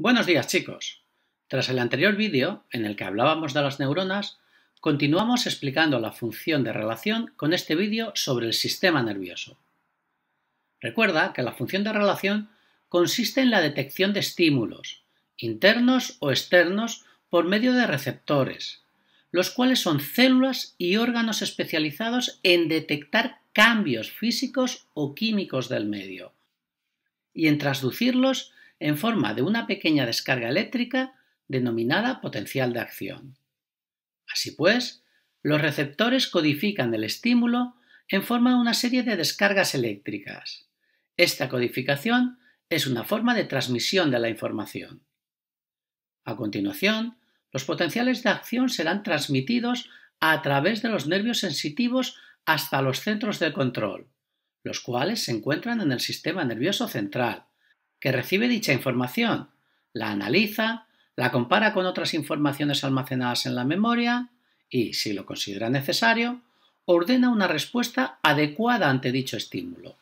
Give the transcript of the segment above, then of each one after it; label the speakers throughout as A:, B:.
A: Buenos días chicos. Tras el anterior vídeo, en el que hablábamos de las neuronas, continuamos explicando la función de relación con este vídeo sobre el sistema nervioso. Recuerda que la función de relación consiste en la detección de estímulos, internos o externos, por medio de receptores, los cuales son células y órganos especializados en detectar cambios físicos o químicos del medio, y en transducirlos en forma de una pequeña descarga eléctrica denominada potencial de acción. Así pues, los receptores codifican el estímulo en forma de una serie de descargas eléctricas. Esta codificación es una forma de transmisión de la información. A continuación, los potenciales de acción serán transmitidos a través de los nervios sensitivos hasta los centros de control, los cuales se encuentran en el sistema nervioso central, que recibe dicha información, la analiza, la compara con otras informaciones almacenadas en la memoria y, si lo considera necesario, ordena una respuesta adecuada ante dicho estímulo.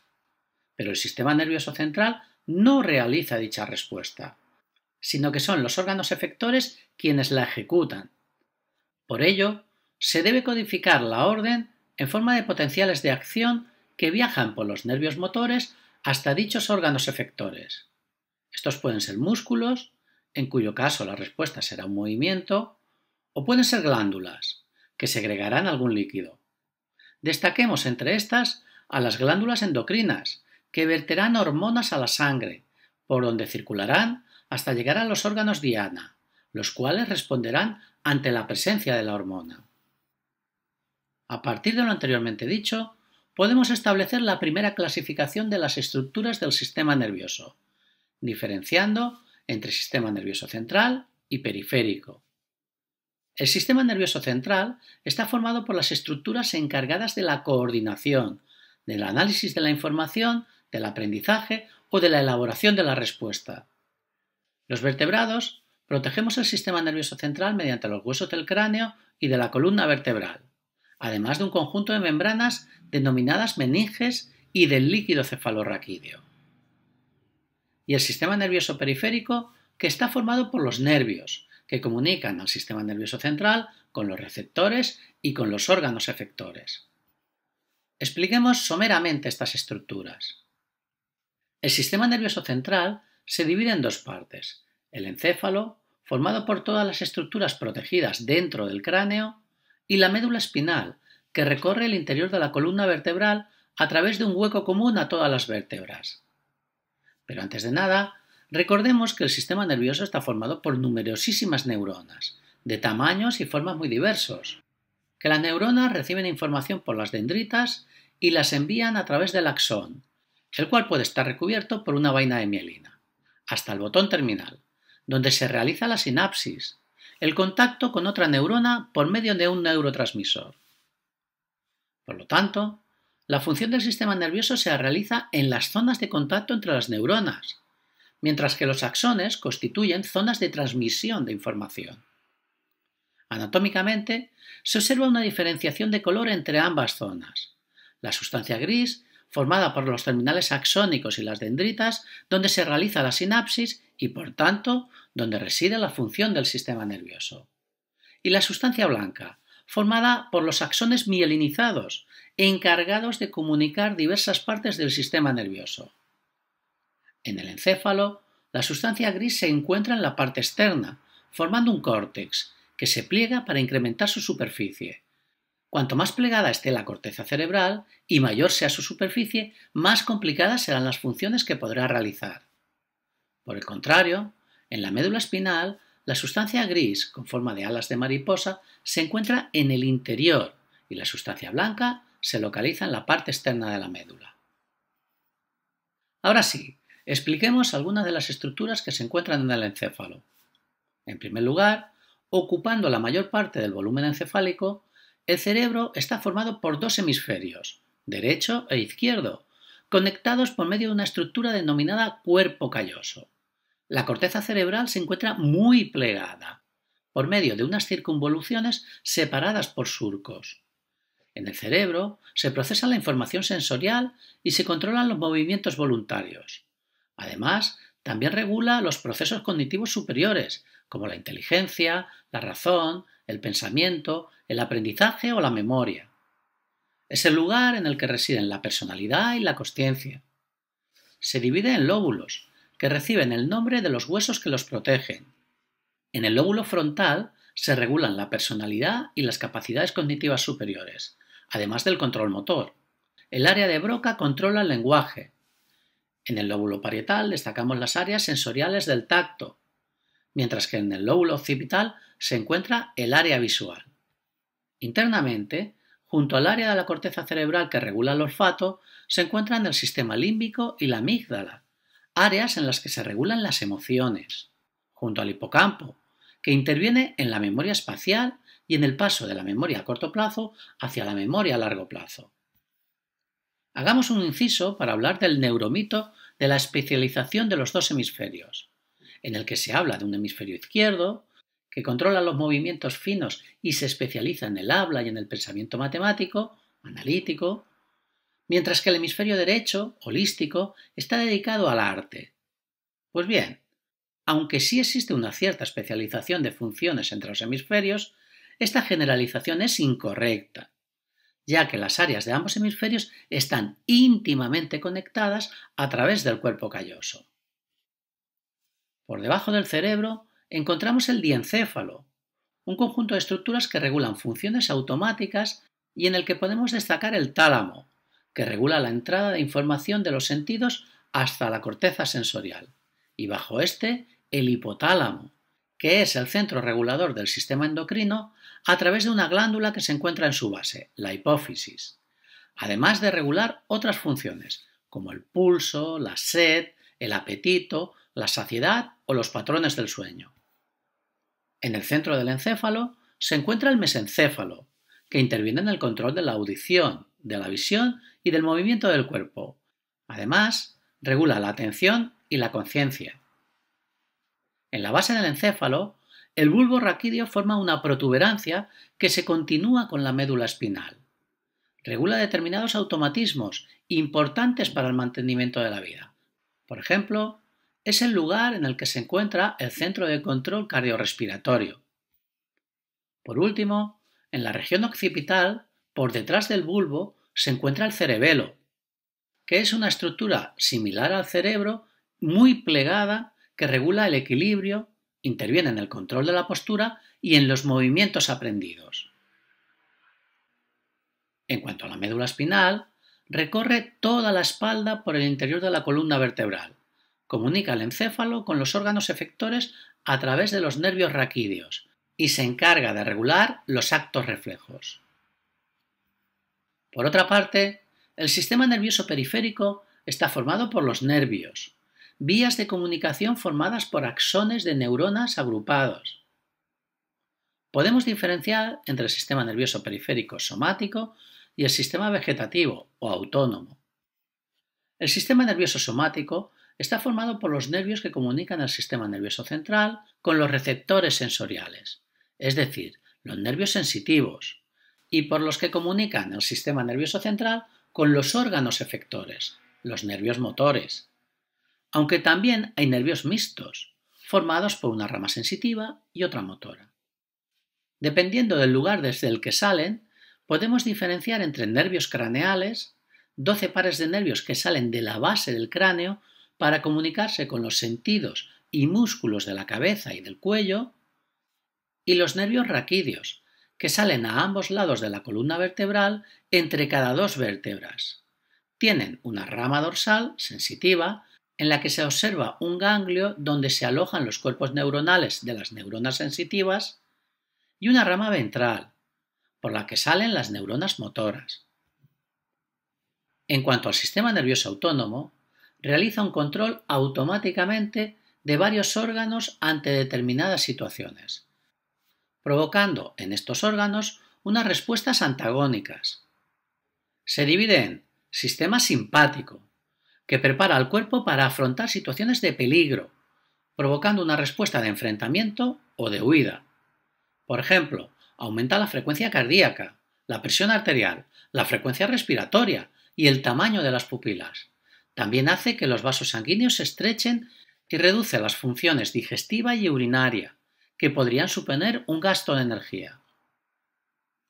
A: Pero el sistema nervioso central no realiza dicha respuesta, sino que son los órganos efectores quienes la ejecutan. Por ello, se debe codificar la orden en forma de potenciales de acción que viajan por los nervios motores hasta dichos órganos efectores. Estos pueden ser músculos, en cuyo caso la respuesta será un movimiento, o pueden ser glándulas, que segregarán algún líquido. Destaquemos entre estas a las glándulas endocrinas, que verterán hormonas a la sangre, por donde circularán hasta llegar a los órganos diana, los cuales responderán ante la presencia de la hormona. A partir de lo anteriormente dicho, podemos establecer la primera clasificación de las estructuras del sistema nervioso, diferenciando entre sistema nervioso central y periférico. El sistema nervioso central está formado por las estructuras encargadas de la coordinación, del análisis de la información, del aprendizaje o de la elaboración de la respuesta. Los vertebrados protegemos el sistema nervioso central mediante los huesos del cráneo y de la columna vertebral además de un conjunto de membranas denominadas meninges y del líquido cefalorraquídeo. Y el sistema nervioso periférico, que está formado por los nervios, que comunican al sistema nervioso central con los receptores y con los órganos efectores. Expliquemos someramente estas estructuras. El sistema nervioso central se divide en dos partes, el encéfalo, formado por todas las estructuras protegidas dentro del cráneo, y la médula espinal, que recorre el interior de la columna vertebral a través de un hueco común a todas las vértebras. Pero antes de nada, recordemos que el sistema nervioso está formado por numerosísimas neuronas, de tamaños y formas muy diversos, que las neuronas reciben información por las dendritas y las envían a través del axón, el cual puede estar recubierto por una vaina de mielina, hasta el botón terminal, donde se realiza la sinapsis, el contacto con otra neurona por medio de un neurotransmisor. Por lo tanto, la función del sistema nervioso se realiza en las zonas de contacto entre las neuronas, mientras que los axones constituyen zonas de transmisión de información. Anatómicamente, se observa una diferenciación de color entre ambas zonas. La sustancia gris, formada por los terminales axónicos y las dendritas, donde se realiza la sinapsis y, por tanto, donde reside la función del sistema nervioso. Y la sustancia blanca, formada por los axones mielinizados, encargados de comunicar diversas partes del sistema nervioso. En el encéfalo, la sustancia gris se encuentra en la parte externa, formando un córtex, que se pliega para incrementar su superficie. Cuanto más plegada esté la corteza cerebral y mayor sea su superficie, más complicadas serán las funciones que podrá realizar. Por el contrario, en la médula espinal, la sustancia gris con forma de alas de mariposa se encuentra en el interior y la sustancia blanca se localiza en la parte externa de la médula. Ahora sí, expliquemos algunas de las estructuras que se encuentran en el encéfalo. En primer lugar, ocupando la mayor parte del volumen encefálico, el cerebro está formado por dos hemisferios, derecho e izquierdo, conectados por medio de una estructura denominada cuerpo calloso. La corteza cerebral se encuentra muy plegada, por medio de unas circunvoluciones separadas por surcos. En el cerebro se procesa la información sensorial y se controlan los movimientos voluntarios. Además, también regula los procesos cognitivos superiores, como la inteligencia, la razón, el pensamiento, el aprendizaje o la memoria. Es el lugar en el que residen la personalidad y la consciencia. Se divide en lóbulos, que reciben el nombre de los huesos que los protegen. En el lóbulo frontal se regulan la personalidad y las capacidades cognitivas superiores, además del control motor. El área de Broca controla el lenguaje. En el lóbulo parietal destacamos las áreas sensoriales del tacto, mientras que en el lóbulo occipital se encuentra el área visual. Internamente, junto al área de la corteza cerebral que regula el olfato, se encuentran el sistema límbico y la amígdala, áreas en las que se regulan las emociones, junto al hipocampo, que interviene en la memoria espacial y en el paso de la memoria a corto plazo hacia la memoria a largo plazo. Hagamos un inciso para hablar del neuromito de la especialización de los dos hemisferios, en el que se habla de un hemisferio izquierdo, que controla los movimientos finos y se especializa en el habla y en el pensamiento matemático, analítico, mientras que el hemisferio derecho, holístico, está dedicado al arte. Pues bien, aunque sí existe una cierta especialización de funciones entre los hemisferios, esta generalización es incorrecta, ya que las áreas de ambos hemisferios están íntimamente conectadas a través del cuerpo calloso. Por debajo del cerebro encontramos el diencéfalo, un conjunto de estructuras que regulan funciones automáticas y en el que podemos destacar el tálamo, que regula la entrada de información de los sentidos hasta la corteza sensorial, y bajo este el hipotálamo, que es el centro regulador del sistema endocrino a través de una glándula que se encuentra en su base, la hipófisis, además de regular otras funciones, como el pulso, la sed, el apetito, la saciedad o los patrones del sueño. En el centro del encéfalo se encuentra el mesencéfalo, que interviene en el control de la audición, de la visión y del movimiento del cuerpo. Además, regula la atención y la conciencia. En la base del encéfalo, el bulbo raquídeo forma una protuberancia que se continúa con la médula espinal. Regula determinados automatismos importantes para el mantenimiento de la vida. Por ejemplo, es el lugar en el que se encuentra el centro de control cardiorrespiratorio. Por último, en la región occipital, por detrás del bulbo, se encuentra el cerebelo, que es una estructura similar al cerebro, muy plegada, que regula el equilibrio, interviene en el control de la postura y en los movimientos aprendidos. En cuanto a la médula espinal, recorre toda la espalda por el interior de la columna vertebral. Comunica el encéfalo con los órganos efectores a través de los nervios raquídeos y se encarga de regular los actos reflejos. Por otra parte, el sistema nervioso periférico está formado por los nervios, vías de comunicación formadas por axones de neuronas agrupados. Podemos diferenciar entre el sistema nervioso periférico somático y el sistema vegetativo o autónomo. El sistema nervioso somático está formado por los nervios que comunican al sistema nervioso central con los receptores sensoriales, es decir, los nervios sensitivos, y por los que comunican el sistema nervioso central con los órganos efectores, los nervios motores. Aunque también hay nervios mixtos, formados por una rama sensitiva y otra motora. Dependiendo del lugar desde el que salen, podemos diferenciar entre nervios craneales, 12 pares de nervios que salen de la base del cráneo para comunicarse con los sentidos y músculos de la cabeza y del cuello, y los nervios raquídeos, que salen a ambos lados de la columna vertebral entre cada dos vértebras. Tienen una rama dorsal sensitiva en la que se observa un ganglio donde se alojan los cuerpos neuronales de las neuronas sensitivas y una rama ventral, por la que salen las neuronas motoras. En cuanto al sistema nervioso autónomo, realiza un control automáticamente de varios órganos ante determinadas situaciones provocando en estos órganos unas respuestas antagónicas. Se divide en sistema simpático, que prepara al cuerpo para afrontar situaciones de peligro, provocando una respuesta de enfrentamiento o de huida. Por ejemplo, aumenta la frecuencia cardíaca, la presión arterial, la frecuencia respiratoria y el tamaño de las pupilas. También hace que los vasos sanguíneos se estrechen y reduce las funciones digestiva y urinaria que podrían suponer un gasto de energía.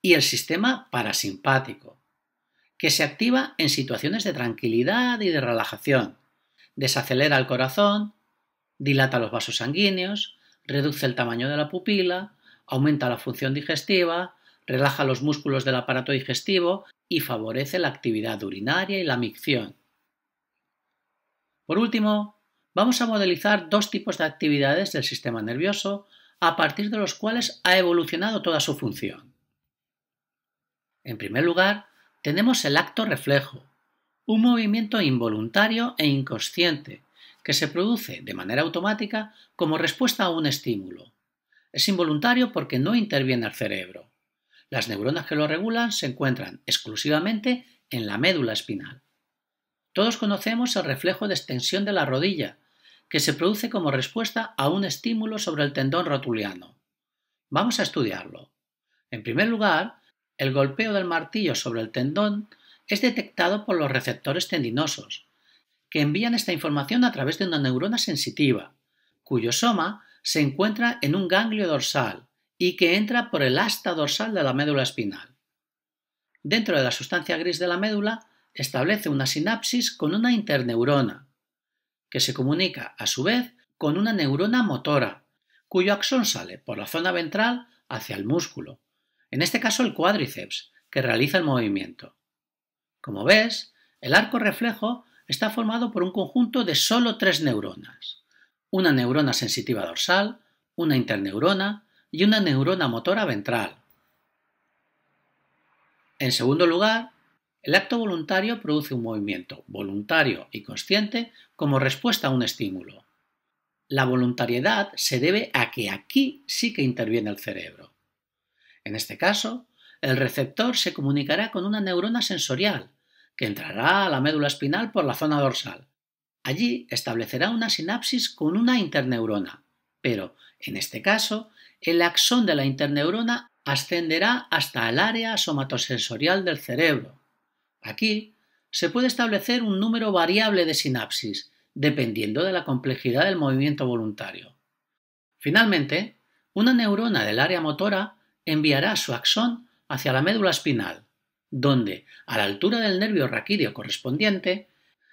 A: Y el sistema parasimpático, que se activa en situaciones de tranquilidad y de relajación. Desacelera el corazón, dilata los vasos sanguíneos, reduce el tamaño de la pupila, aumenta la función digestiva, relaja los músculos del aparato digestivo y favorece la actividad urinaria y la micción. Por último, vamos a modelizar dos tipos de actividades del sistema nervioso a partir de los cuales ha evolucionado toda su función. En primer lugar, tenemos el acto reflejo, un movimiento involuntario e inconsciente que se produce de manera automática como respuesta a un estímulo. Es involuntario porque no interviene el cerebro. Las neuronas que lo regulan se encuentran exclusivamente en la médula espinal. Todos conocemos el reflejo de extensión de la rodilla, que se produce como respuesta a un estímulo sobre el tendón rotuliano. Vamos a estudiarlo. En primer lugar, el golpeo del martillo sobre el tendón es detectado por los receptores tendinosos, que envían esta información a través de una neurona sensitiva, cuyo soma se encuentra en un ganglio dorsal y que entra por el asta dorsal de la médula espinal. Dentro de la sustancia gris de la médula establece una sinapsis con una interneurona, que se comunica a su vez con una neurona motora, cuyo axón sale por la zona ventral hacia el músculo, en este caso el cuádriceps, que realiza el movimiento. Como ves, el arco reflejo está formado por un conjunto de solo tres neuronas, una neurona sensitiva dorsal, una interneurona y una neurona motora ventral. En segundo lugar, el acto voluntario produce un movimiento voluntario y consciente como respuesta a un estímulo. La voluntariedad se debe a que aquí sí que interviene el cerebro. En este caso, el receptor se comunicará con una neurona sensorial, que entrará a la médula espinal por la zona dorsal. Allí establecerá una sinapsis con una interneurona, pero, en este caso, el axón de la interneurona ascenderá hasta el área somatosensorial del cerebro, Aquí se puede establecer un número variable de sinapsis, dependiendo de la complejidad del movimiento voluntario. Finalmente, una neurona del área motora enviará su axón hacia la médula espinal, donde, a la altura del nervio raquídeo correspondiente,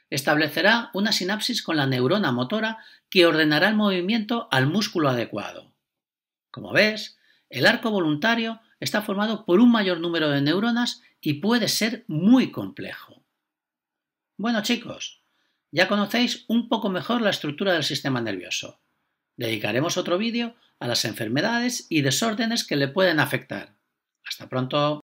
A: establecerá una sinapsis con la neurona motora que ordenará el movimiento al músculo adecuado. Como ves, el arco voluntario está formado por un mayor número de neuronas y puede ser muy complejo. Bueno chicos, ya conocéis un poco mejor la estructura del sistema nervioso. Dedicaremos otro vídeo a las enfermedades y desórdenes que le pueden afectar. Hasta pronto.